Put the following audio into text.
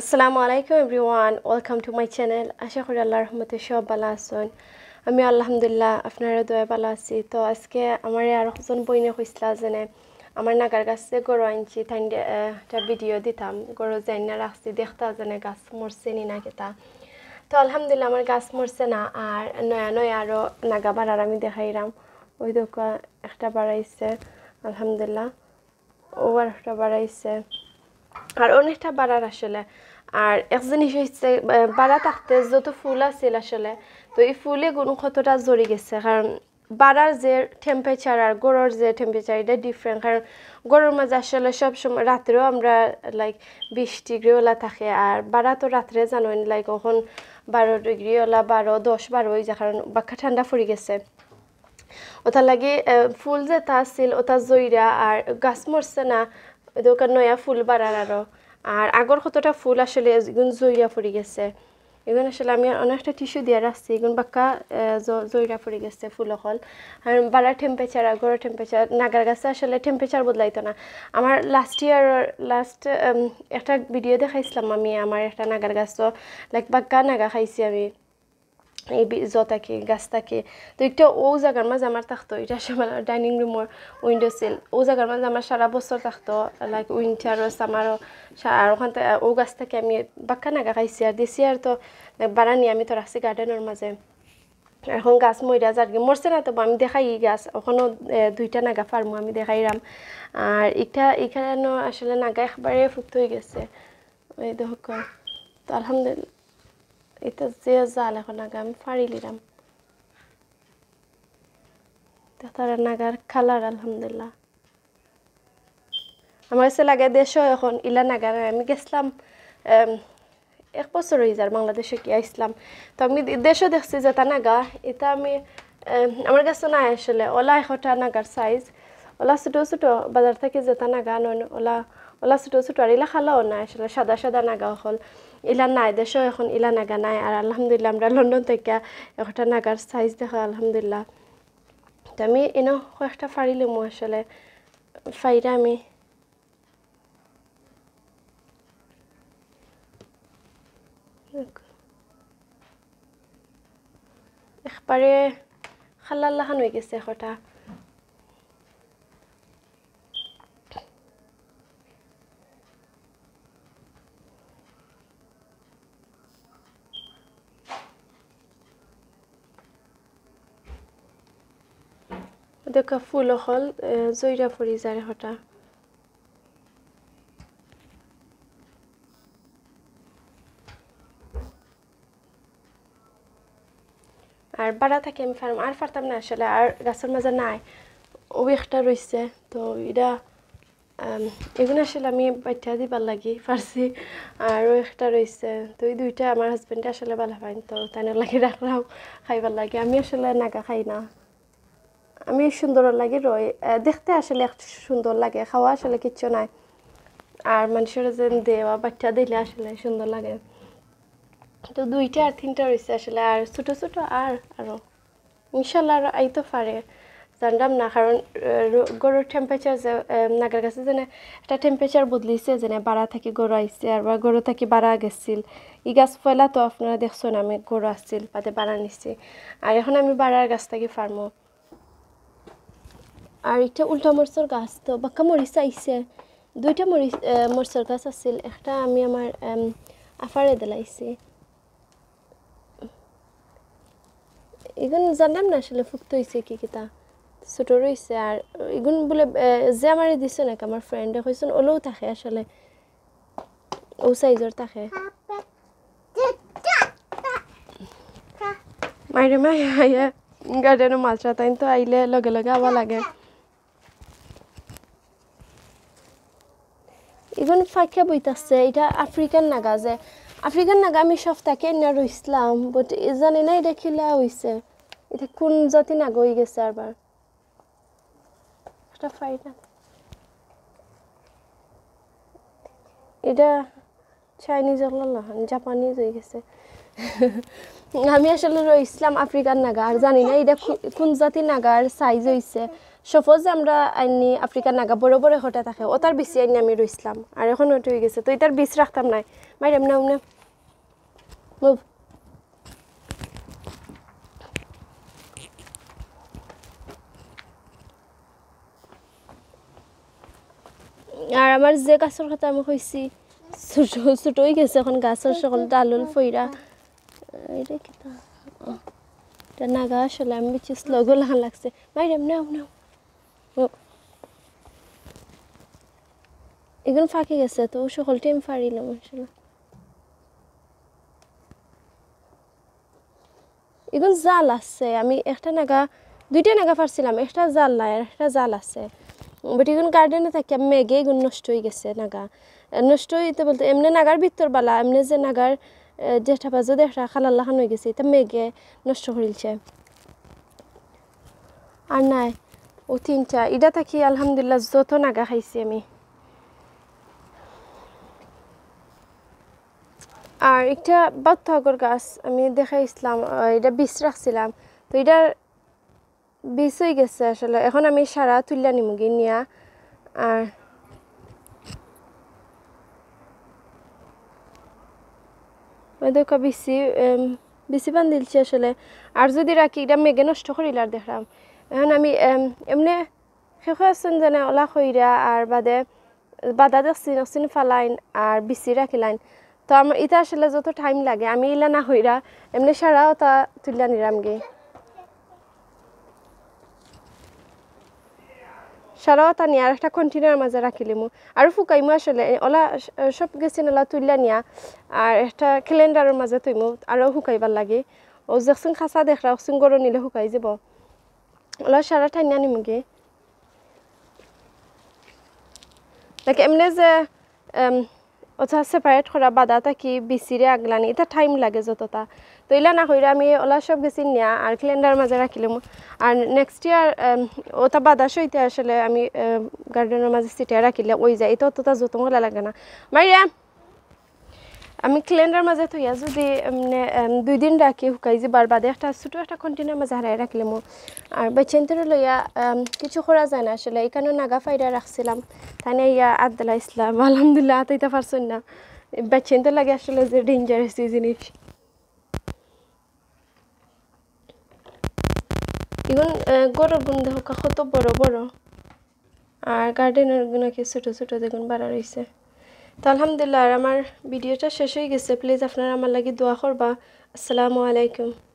আসসালামু আলাইকুম everyone welcome to my channel আশা করি আল্লাহ রহমতে সব ভালো আছেন আমি আলহামদুলিল্লাহ আপনারা দয়া ভালো আছি তো আজকে আমার আর একজন বইনে কইসলা যেনে আমার নাগার গাছে গরু আনছি তাইটা ভিডিও দিতাম গরু জাইনা রাখছি দেখতা যেনে গাছ মরছে নি না কেতা তো আলহামদুলিল্লাহ আমার গাছ মরছে না আর নয়া নয়া আরও নাগা বাড়ার আমি দেখাইলাম ওই দোকান একটা বাড়াইছে আলহামদুলিল্লাহ ও আর একটা বাড়াইছে আর অনেকটা বাড়ার আসলে আর এক জিনিস হচ্ছে বাড়া থাকতে যত ফুল আছিল আসলে তো এই ফুলে গুণ কতটা জড়ি গেছে কারণ বাড়ার যে টেম্পারেচার আর গরুর যে টেম্পারেচার এটা ডিফারেন্ট কারণ গরুর মাঝে আসলে সবসময় রাত্রেও আমরা লাইক বিশ ডিগ্রিওলা থাকে আর বাড়া তো রাত্রে জানোই লাইক এখন বারো ডিগ্রিওলা বারো দশ বারো ওই যায় কারণ বাক্কা ঠান্ডা ফুরি গেছে ওটা লাগে ফুল যে তা আছিল ওটা জইরা আর গাছ মরছে না দোকান নয়া ফুল বাড়ার আরও আর আগর কতটা ফুল আসলে এগুন জৈরা পড়ে গেছে এগুন আসলে আমি অনেকটা টিস্যু দিয়ে রাখছি এগুন বাক্কা জৈরা পড়ে গেছে ফুল অকল আর বাড়ার টেম্পারেচার আগর টেম্পারেচার নাগার গাছে আসলে টেম্পারেচার বদলাইতো না আমার লাস্ট ইয়ার লাস্ট একটা ভিডিও দেখাইছিলাম আমি আমার একটা নাগার গাছ লাইক বাক্কা নাগা খাইছি আমি এই বীজ থাকে গাছ থাকে তো একটা ও জায়গার মাঝে আমার থাকতো এটা আমার ডাইনিং রুমের উইন্ডো সিল ও জায়গার মাঝে আমার সারা বছর থাকতো লাইক উইন্টারও সামারও আর ওখান থেকে ও গাছ থাকে আমি বাক্কা নাগা খাইছি আর দিছি আর তো বারানি আমি তো রাখছি গার্ডেনের মাঝে এখন গাছ মইরা যার মরছে না তবু আমি দেখাই গাছ ওখানেও দুইটা নাগা ফার্মও আমি দেখাইলাম আর এটা এখানে আসলে নাগা একবারে ফুক্ত হয়ে গেছে এই দেখ তো আলহামদুলিল্লাহ এটা যে জাল এখন আগে আমি ফাড়ি নিলাম তারা নাগার খালার আলহামদুলিল্লাহ আমার কাছে লাগে দেশও এখন ইলা নাগার আমি গেছিলাম এক বছর হয়ে যার বাংলাদেশে কি আসলাম তো আমি দেশও দেখছি যে তা নাগা এটা আমি আমার কাছে না আসলে ওলা এখটা নাগার সাইজ ওলা ছোটো ছোটো বাজার থেকে যেতা নাগা নয় ওলা ওলা ছোটো ছোটো আর ইলা খালাও নাই আসলে সাদা সাদা নাগা হল ইলা নাই দেশও এখন ইলা নাগা নাই আর আলহামদুলিল্লাহ আমরা লন্ডন থেকে একটা নাগার সাইজ দেখা আলহামদুলিল্লাহ তো আমি এনে কয়েকটা ফাড়িলাম আসলে ফাইরা আমি একবারে খালাল্লাহান হয়ে গেছে হঠাৎ দেখো ফুল হল জৈরা ফুরি যায় হঠাৎ আর বাড়া থাকে আমি ফার্ম আর ফারতাম না আসলে আর গাছের মাঝে নাই ওই একটা রয়েছে তো এটা এগুলো আসলে আমি বাচ্চা দিবার লাগি পারছি আর ওই একটা রয়েছে তো এই দুইটা আমার হাজব্যান্ডে আসলে ভালো হয় তো তাই লাগে রাখলাম খাইবার লাগে আমি আসলে নাগা খাই না আমি সুন্দর লাগে রই দেখতে আসলে সুন্দর লাগে খাওয়া আসলে কিচ্ছু নাই আর মানুষের যে দেওয়া বাচ্চা দিলে আসলে সুন্দর লাগে তো দুইটা আর তিনটা রয়েছে আসলে আর ছোটো ছোটো আর আরও ইনশাল্লাহ আরও আইতো পারে জানলাম না কারণ গরুর টেম্পারেচার যে নাগার কাছে যেন একটা টেম্পারেচার বদলিছে যেন বাড়া থাকি গরু আইসে আর বা গরু থাকি বাড়া গেছিল ই গাছ পয়লা তো আপনারা দেখছেন আমি গরু আসছিল পাতে বাড়া নিছি আর এখন আমি বাড়ার গাছ থাকি ফার্মো আর একটা উল্টা মরচর গাছ তো বাক্কা মরিচ আইছে দুইটা মরিচ মরচর গাছ আছিল একটা আমি আমার আফারে দেলাইছি এগুন জানলাম না আসলে ফুক্ত হয়েছে কি কিতা ছোট রয়েছে আর এগুন বলে যে আমারে দিছে নাকি আমার ফ্রেন্ডে কইছেন ওলেও থাকে আসলে ও সাইজের থাকে মাইরে মাই গার্ডেনের মাছ তাই তো আইলে লগে লগে আবার লাগে ইভেন ফাঁকিয়া বইতাছে এটা আফ্রিকান নাগা যে আফ্রিকান নাগা আমি সপ্তাহকে এনে রইসলাম বাট জানি না এটা খিলা হয়েছে এটা কোন জাতি নাগা হয়ে গেছে আবার একটা ফাইট এটা চাইনিজ লহান জাপানিজ হয়ে গেছে আমি আসলে রইছিলাম আফ্রিকান নাগা আর জানি না এটা কোন জাতি নাগার সাইজ হয়েছে সপোজ আমরা আইনি আফ্রিকার নাগা বড় বড় হঠাৎ থাকে ও তার বেশি আইনি আমি রইসলাম আর এখন ওটা হয়ে গেছে তো এটার বিষ রাখতাম নাই মাইরাম না উমনে মুভ আর আমার যে গাছের কথা আমি কইছি ছোট হয়ে গেছে এখন গাছের সকল ডালুল ফইরা এটা নাগা আসলে আমি বেশি স্লোগো লাগান লাগছে মাইরাম না নাও এগুলো ফাঁকে গেছে তো সকল টিম ফারিলাম আসলে এগুলো জাল আছে আমি একটা নাগা দুইটা নাগা ফাড়ছিলাম একটা জাল নাই আর একটা জাল আছে বাট এগুলো গার্ডেনে থাকি মেঘে এগুলো নষ্ট হয়ে গেছে নাগা নষ্ট হইতে বলতে এমনি নাগার ভিতর বালা এমনি যে নাগার জেঠা পাজো দেখা খালাল্লা খান হয়ে গেছে এটা মেঘে নষ্ট করিলছে আর নাই ও তিনটা এটা থাকি আলহামদুলিল্লাহ যত নাগা খাইছি আমি আর একটা বাত্তাগর গাছ আমি দেখাইছিলাম এটা বিষ রাখছিলাম তো এটার বিষ হয়ে গেছে আসলে এখন আমি সারা তুললা নিমুগি নিয়া আর দেখা বিসি বান দিলছি আসলে আর যদি রাখি এটা মেঘে নষ্ট করিলার দেখলাম এখন আমি এমনি শেষ আছেন যেনে অলা খৈরা আর বাদে বাদা দেখছি নকচিন ফালাইন আর বিচি রাখিলাইন তো আমার ইটা আসলে যত টাইম লাগে আমি ইলা না হইরা এমনি সারাও তা তুলিয়া নিলাম গে সারাও তা নিয়ে আর একটা কন্টেনার মাঝে রাখিলিমু আর ফুকাইমু আসলে ওলা সব গেছি নলা তুলিয়া নিয়া আর একটা ক্যালেন্ডারের মাঝে তুইমু আরও শুকাইবার লাগে ও যেকসিং খাঁচা দেখরা ওকসিং গরম নিলে শুকাই যাব লসারা ঠান্না নিমুগি দেখ এমনি যে ওটা সেপারেট করা বাদা থাকি বিচিরে আগলানি এটা টাইম লাগে যতটা তো ইলা না হইলে আমি ওলা সব গেছি নিয়া আর ক্যালেন্ডার মাঝে লম আর নেক্সট ইয়ার ওটা বাদা সইতে আসলে আমি গার্ডেনের মাঝে সিটিয়া রাখিলে ওই যায় এটা অতটা যত লাগে না মারিয়া আমি ক্লেন্ডার মাঝে থইয়া যদি মানে দুই দিন রাখি শুকাই যাবার বাদে একটা ছোটো একটা কন্টেনার মাঝে হারাই মো আর বেচেনটির লইয়া কিছু করা যায় না আসলে এখানেও নাগা ফাইডা রাখছিলাম তাহলে ইয়া আদালা ইসলাম আলহামদুলিল্লাহ আতাইতে পারছেন না বেচেনতে লাগে আসলে যে ডেঞ্জারাস জিনিস ইগুন গরব দেখা কত বড় বড় আর গার্ডেনের নাকি ছোটো ছোটো দেখুন বাড়া রয়েছে তো আলহামদুলিল্লাহ আর আমার ভিডিওটা শেষ হয়ে গেছে প্লিজ আপনারা আমার লাগে দোয়া করবা আসসালামু আলাইকুম